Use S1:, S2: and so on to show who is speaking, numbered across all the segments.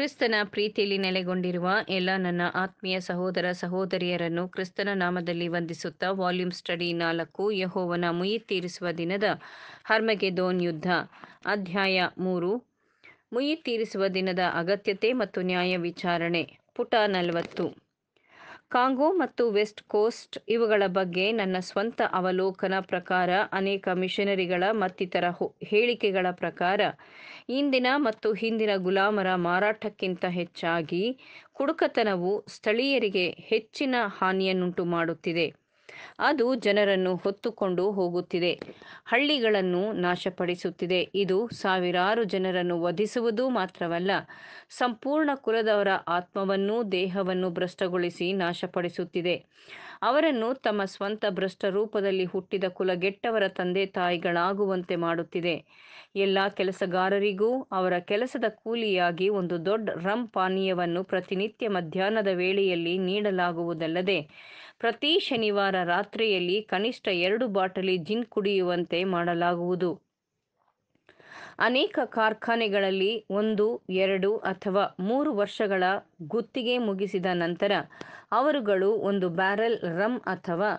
S1: ಕ್ರಿಸ್ತನ ಪ್ರೀತಿಯಲ್ಲಿ ನೆಲೆಗೊಂಡಿರುವ ಎಲ್ಲ ನನ್ನ ಆತ್ಮೀಯ ಸಹೋದರ ಸಹೋದರಿಯರನ್ನು ಕ್ರಿಸ್ತನ ನಾಮದಲ್ಲಿ ವಂದಿಸುತ್ತಾ ವಾಲ್ಯೂಮ್ ಸ್ಟಡಿ ನಾಲ್ಕು ಯಹೋವನ ಮುಯಿ ತೀರಿಸುವ ದಿನದ ದೋನ್ ಯುದ್ಧ ಅಧ್ಯಾಯ ಮೂರು ಮುಯಿ ತೀರಿಸುವ ದಿನದ ಅಗತ್ಯತೆ ಮತ್ತು ನ್ಯಾಯ ವಿಚಾರಣೆ ಪುಟ ನಲವತ್ತು ಕಾಂಗೋ ಮತ್ತು ವೆಸ್ಟ್ ಕೋಸ್ಟ್ ಇವುಗಳ ಬಗ್ಗೆ ನನ್ನ ಸ್ವಂತ ಅವಲೋಕನ ಪ್ರಕಾರ ಅನೇಕ ಮಿಷನರಿಗಳ ಮತ್ತಿತರ ಹೇಳಿಕೆಗಳ ಪ್ರಕಾರ ಇಂದಿನ ಮತ್ತು ಹಿಂದಿನ ಗುಲಾಮರ ಮಾರಾಟಕ್ಕಿಂತ ಹೆಚ್ಚಾಗಿ ಕುಡುಕತನವು ಸ್ಥಳೀಯರಿಗೆ ಹೆಚ್ಚಿನ ಹಾನಿಯನ್ನುಂಟು ಮಾಡುತ್ತಿದೆ ಅದು ಜನರನ್ನು ಹೊತ್ತುಕೊಂಡು ಹೋಗುತ್ತಿದೆ ಹಳ್ಳಿಗಳನ್ನು ನಾಶಪಡಿಸುತ್ತಿದೆ ಇದು ಸಾವಿರಾರು ಜನರನ್ನು ವಧಿಸುವುದು ಮಾತ್ರವಲ್ಲ ಸಂಪೂರ್ಣ ಕುಲದವರ ಆತ್ಮವನ್ನು ದೇಹವನ್ನು ಭ್ರಷ್ಟಗೊಳಿಸಿ ನಾಶಪಡಿಸುತ್ತಿದೆ ಅವರನ್ನು ತಮ್ಮ ಸ್ವಂತ ಭ್ರಷ್ಟ ರೂಪದಲ್ಲಿ ಹುಟ್ಟಿದ ಕುಲಗೆಟ್ಟವರ ತಂದೆ ತಾಯಿಗಳಾಗುವಂತೆ ಮಾಡುತ್ತಿದೆ ಎಲ್ಲ ಕೆಲಸಗಾರರಿಗೂ ಅವರ ಕೆಲಸದ ಕೂಲಿಯಾಗಿ ಒಂದು ದೊಡ್ಡ ರಂ ಪಾನೀಯವನ್ನು ಪ್ರತಿನಿತ್ಯ ಮಧ್ಯಾಹ್ನದ ವೇಳೆಯಲ್ಲಿ ನೀಡಲಾಗುವುದಲ್ಲದೆ ಪ್ರತಿ ಶನಿವಾರ ರಾತ್ರಿಯಲ್ಲಿ ಕನಿಷ್ಠ ಎರಡು ಬಾಟಲಿ ಜಿನ್ ಕುಡಿಯುವಂತೆ ಮಾಡಲಾಗುವುದು ಅನೇಕ ಕಾರ್ಖಾನೆಗಳಲ್ಲಿ ಒಂದು ಎರಡು ಅಥವಾ ಮೂರು ವರ್ಷಗಳ ಗುತ್ತಿಗೆ ಮುಗಿಸಿದ ನಂತರ ಅವರುಗಳು ಒಂದು ಬ್ಯಾರೆಲ್ ರಮ್ ಅಥವಾ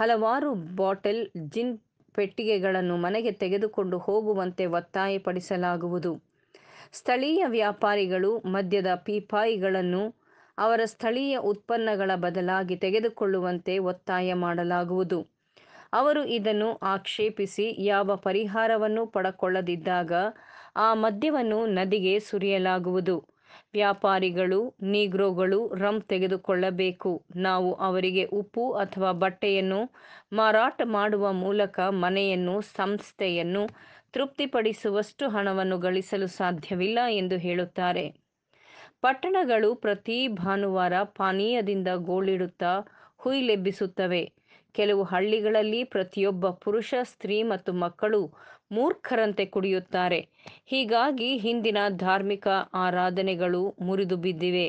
S1: ಹಲವಾರು ಬಾಟಲ್ ಜಿನ್ ಪೆಟ್ಟಿಗೆಗಳನ್ನು ಮನೆಗೆ ತೆಗೆದುಕೊಂಡು ಹೋಗುವಂತೆ ಒತ್ತಾಯಪಡಿಸಲಾಗುವುದು ಸ್ಥಳೀಯ ವ್ಯಾಪಾರಿಗಳು ಮದ್ಯದ ಪೀಪಾಯಿಗಳನ್ನು ಅವರ ಸ್ಥಳೀಯ ಉತ್ಪನ್ನಗಳ ಬದಲಾಗಿ ತೆಗೆದುಕೊಳ್ಳುವಂತೆ ಒತ್ತಾಯ ಮಾಡಲಾಗುವುದು ಅವರು ಇದನ್ನು ಆಕ್ಷೇಪಿಸಿ ಯಾವ ಪರಿಹಾರವನ್ನು ಪಡಕೊಳ್ಳದಿದ್ದಾಗ ಆ ಮದ್ಯವನ್ನು ನದಿಗೆ ಸುರಿಯಲಾಗುವುದು ವ್ಯಾಪಾರಿಗಳು ನೀಗ್ರೋಗಳು ರಂ ತೆಗೆದುಕೊಳ್ಳಬೇಕು ನಾವು ಅವರಿಗೆ ಉಪ್ಪು ಅಥವಾ ಬಟ್ಟೆಯನ್ನು ಮಾರಾಟ ಮಾಡುವ ಮೂಲಕ ಮನೆಯನ್ನು ಸಂಸ್ಥೆಯನ್ನು ತೃಪ್ತಿಪಡಿಸುವಷ್ಟು ಹಣವನ್ನು ಗಳಿಸಲು ಸಾಧ್ಯವಿಲ್ಲ ಎಂದು ಹೇಳುತ್ತಾರೆ ಪಟ್ಟಣಗಳು ಪ್ರತಿ ಭಾನುವಾರ ಪಾನೀಯದಿಂದ ಗೋಳಿಡುತ್ತಾ ಹುಯಿಲೆಬ್ಬಿಸುತ್ತವೆ ಕೆಲವು ಹಳ್ಳಿಗಳಲ್ಲಿ ಪ್ರತಿಯೊಬ್ಬ ಪುರುಷ ಸ್ತ್ರೀ ಮತ್ತು ಮಕ್ಕಳು ಮೂರ್ಖರಂತೆ ಕುಡಿಯುತ್ತಾರೆ ಹೀಗಾಗಿ ಹಿಂದಿನ ಧಾರ್ಮಿಕ ಆರಾಧನೆಗಳು ಮುರಿದು ಬಿದ್ದಿವೆ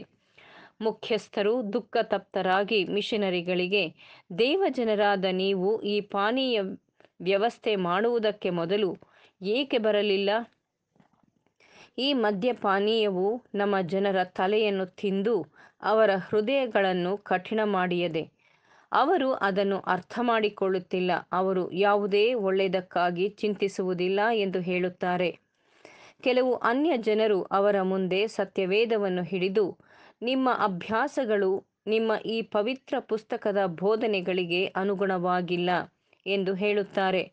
S1: ಮುಖ್ಯಸ್ಥರು ದುಃಖ ತಪ್ತರಾಗಿ ಮಿಷನರಿಗಳಿಗೆ ದೇವಜನರಾದ ನೀವು ಈ ಪಾನೀಯ ವ್ಯವಸ್ಥೆ ಮಾಡುವುದಕ್ಕೆ ಮೊದಲು ಏಕೆ ಬರಲಿಲ್ಲ ಈ ಮದ್ಯಪಾನೀಯವು ನಮ್ಮ ಜನರ ತಲೆಯನ್ನು ತಿಂದು ಅವರ ಹೃದಯಗಳನ್ನು ಕಠಿಣ ಮಾಡಿಯದೆ ಅವರು ಅದನ್ನು ಅರ್ಥ ಮಾಡಿಕೊಳ್ಳುತ್ತಿಲ್ಲ ಅವರು ಯಾವುದೇ ಒಳ್ಳೆಯದಕ್ಕಾಗಿ ಚಿಂತಿಸುವುದಿಲ್ಲ ಎಂದು ಹೇಳುತ್ತಾರೆ ಕೆಲವು ಅನ್ಯ ಜನರು ಅವರ ಮುಂದೆ ಸತ್ಯವೇದವನ್ನು ಹಿಡಿದು ನಿಮ್ಮ ಅಭ್ಯಾಸಗಳು ನಿಮ್ಮ ಈ ಪವಿತ್ರ ಪುಸ್ತಕದ ಬೋಧನೆಗಳಿಗೆ ಅನುಗುಣವಾಗಿಲ್ಲ ಎಂದು ಹೇಳುತ್ತಾರೆ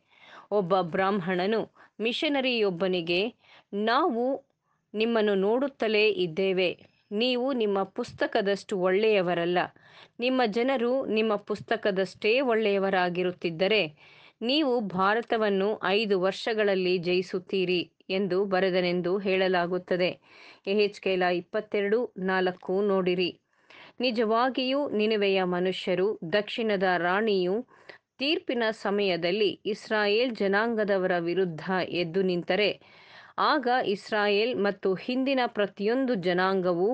S1: ಒಬ್ಬ ಬ್ರಾಹ್ಮಣನು ಮಿಷನರಿಯೊಬ್ಬನಿಗೆ ನಾವು ನಿಮ್ಮನ್ನು ನೋಡುತ್ತಲೇ ಇದ್ದೇವೆ ನೀವು ನಿಮ್ಮ ಪುಸ್ತಕದಷ್ಟು ಒಳ್ಳೆಯವರಲ್ಲ ನಿಮ್ಮ ಜನರು ನಿಮ್ಮ ಪುಸ್ತಕದಷ್ಟೇ ಒಳ್ಳೆಯವರಾಗಿರುತ್ತಿದ್ದರೆ ನೀವು ಭಾರತವನ್ನು ಐದು ವರ್ಷಗಳಲ್ಲಿ ಜಯಿಸುತ್ತೀರಿ ಎಂದು ಬರೆದನೆಂದು ಹೇಳಲಾಗುತ್ತದೆ ಕೆಲ ಇಪ್ಪತ್ತೆರಡು ನಾಲ್ಕು ನೋಡಿರಿ ನಿಜವಾಗಿಯೂ ನಿನವೆಯ ಮನುಷ್ಯರು ದಕ್ಷಿಣದ ರಾಣಿಯು ತೀರ್ಪಿನ ಸಮಯದಲ್ಲಿ ಇಸ್ರಾಯೇಲ್ ಜನಾಂಗದವರ ವಿರುದ್ಧ ಎದ್ದು ನಿಂತರೆ ಆಗ ಇಸ್ರಾಯೇಲ್ ಮತ್ತು ಹಿಂದಿನ ಪ್ರತಿಯೊಂದು ಜನಾಂಗವು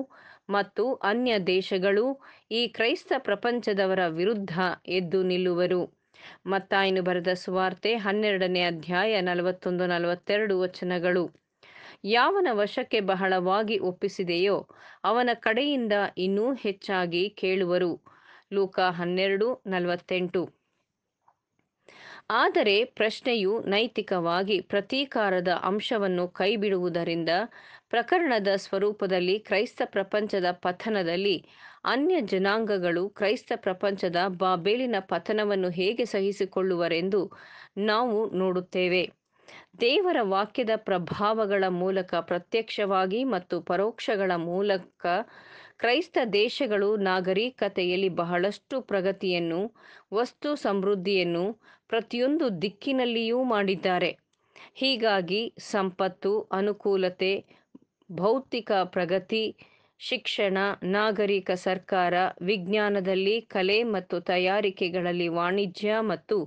S1: ಮತ್ತು ಅನ್ಯ ದೇಶಗಳು ಈ ಕ್ರೈಸ್ತ ಪ್ರಪಂಚದವರ ವಿರುದ್ಧ ಎದ್ದು ನಿಲ್ಲುವರು ಮತ್ತಾಯಿನು ಬರೆದ ಸುವಾರ್ತೆ ಹನ್ನೆರಡನೇ ಅಧ್ಯಾಯ ನಲವತ್ತೊಂದು ನಲವತ್ತೆರಡು ವಚನಗಳು ಯಾವನ ವಶಕ್ಕೆ ಬಹಳವಾಗಿ ಒಪ್ಪಿಸಿದೆಯೋ ಅವನ ಕಡೆಯಿಂದ ಇನ್ನೂ ಹೆಚ್ಚಾಗಿ ಕೇಳುವರು ಲೂಕ ಹನ್ನೆರಡು ನಲವತ್ತೆಂಟು ಆದರೆ ಪ್ರಶ್ನೆಯು ನೈತಿಕವಾಗಿ ಪ್ರತೀಕಾರದ ಅಂಶವನ್ನು ಕೈಬಿಡುವುದರಿಂದ ಪ್ರಕರಣದ ಸ್ವರೂಪದಲ್ಲಿ ಕ್ರೈಸ್ತ ಪ್ರಪಂಚದ ಪತನದಲ್ಲಿ ಅನ್ಯ ಜನಾಂಗಗಳು ಕ್ರೈಸ್ತ ಪ್ರಪಂಚದ ಬಾಬೇಲಿನ ಪತನವನ್ನು ಹೇಗೆ ಸಹಿಸಿಕೊಳ್ಳುವರೆಂದು ನಾವು ನೋಡುತ್ತೇವೆ ದೇವರ ವಾಕ್ಯದ ಪ್ರಭಾವಗಳ ಮೂಲಕ ಪ್ರತ್ಯಕ್ಷವಾಗಿ ಮತ್ತು ಪರೋಕ್ಷಗಳ ಮೂಲಕ ಕ್ರೈಸ್ತ ದೇಶಗಳು ನಾಗರಿಕತೆಯಲ್ಲಿ ಬಹಳಷ್ಟು ಪ್ರಗತಿಯನ್ನು ವಸ್ತು ಸಮೃದ್ಧಿಯನ್ನು ಪ್ರತಿಯೊಂದು ದಿಕ್ಕಿನಲ್ಲಿಯೂ ಮಾಡಿದ್ದಾರೆ ಹೀಗಾಗಿ ಸಂಪತ್ತು ಅನುಕೂಲತೆ ಭೌತಿಕ ಪ್ರಗತಿ ಶಿಕ್ಷಣ ನಾಗರಿಕ ಸರ್ಕಾರ ವಿಜ್ಞಾನದಲ್ಲಿ ಕಲೆ ಮತ್ತು ತಯಾರಿಕೆಗಳಲ್ಲಿ ವಾಣಿಜ್ಯ ಮತ್ತು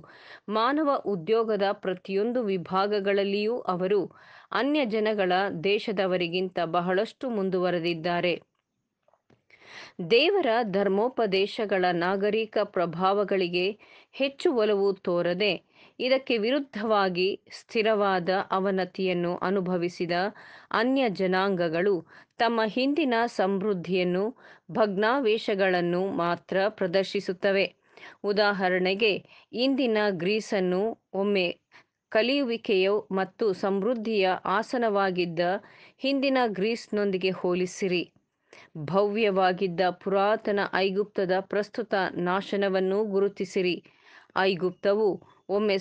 S1: ಮಾನವ ಉದ್ಯೋಗದ ಪ್ರತಿಯೊಂದು ವಿಭಾಗಗಳಲ್ಲಿಯೂ ಅವರು ಅನ್ಯ ಜನಗಳ ದೇಶದವರಿಗಿಂತ ಬಹಳಷ್ಟು ಮುಂದುವರೆದಿದ್ದಾರೆ ದೇವರ ಧರ್ಮೋಪದೇಶಗಳ ನಾಗರಿಕ ಪ್ರಭಾವಗಳಿಗೆ ಹೆಚ್ಚು ಒಲವು ತೋರದೆ ಇದಕ್ಕೆ ವಿರುದ್ಧವಾಗಿ ಸ್ಥಿರವಾದ ಅವನತಿಯನ್ನು ಅನುಭವಿಸಿದ ಅನ್ಯ ಜನಾಂಗಗಳು ತಮ್ಮ ಹಿಂದಿನ ಸಮೃದ್ಧಿಯನ್ನು ಭಗ್ನಾವೇಶಗಳನ್ನು ಮಾತ್ರ ಪ್ರದರ್ಶಿಸುತ್ತವೆ ಉದಾಹರಣೆಗೆ ಇಂದಿನ ಗ್ರೀಸನ್ನು ಒಮ್ಮೆ ಕಲಿಯುವಿಕೆಯು ಮತ್ತು ಸಮೃದ್ಧಿಯ ಆಸನವಾಗಿದ್ದ ಹಿಂದಿನ ಗ್ರೀಸ್ನೊಂದಿಗೆ ಹೋಲಿಸಿರಿ ಭವ್ಯವಾಗಿದ್ದ ಪುರಾತನ ಐಗುಪ್ತದ ಪ್ರಸ್ತುತ ನಾಶನವನ್ನು ಗುರುತಿಸಿರಿ ಐಗುಪ್ತವು ಒಮ್ಮೆ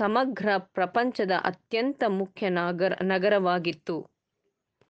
S1: ಸಮಗ್ರ ಪ್ರಪಂಚದ ಅತ್ಯಂತ ಮುಖ್ಯ ನಗರ ನಗರವಾಗಿತ್ತು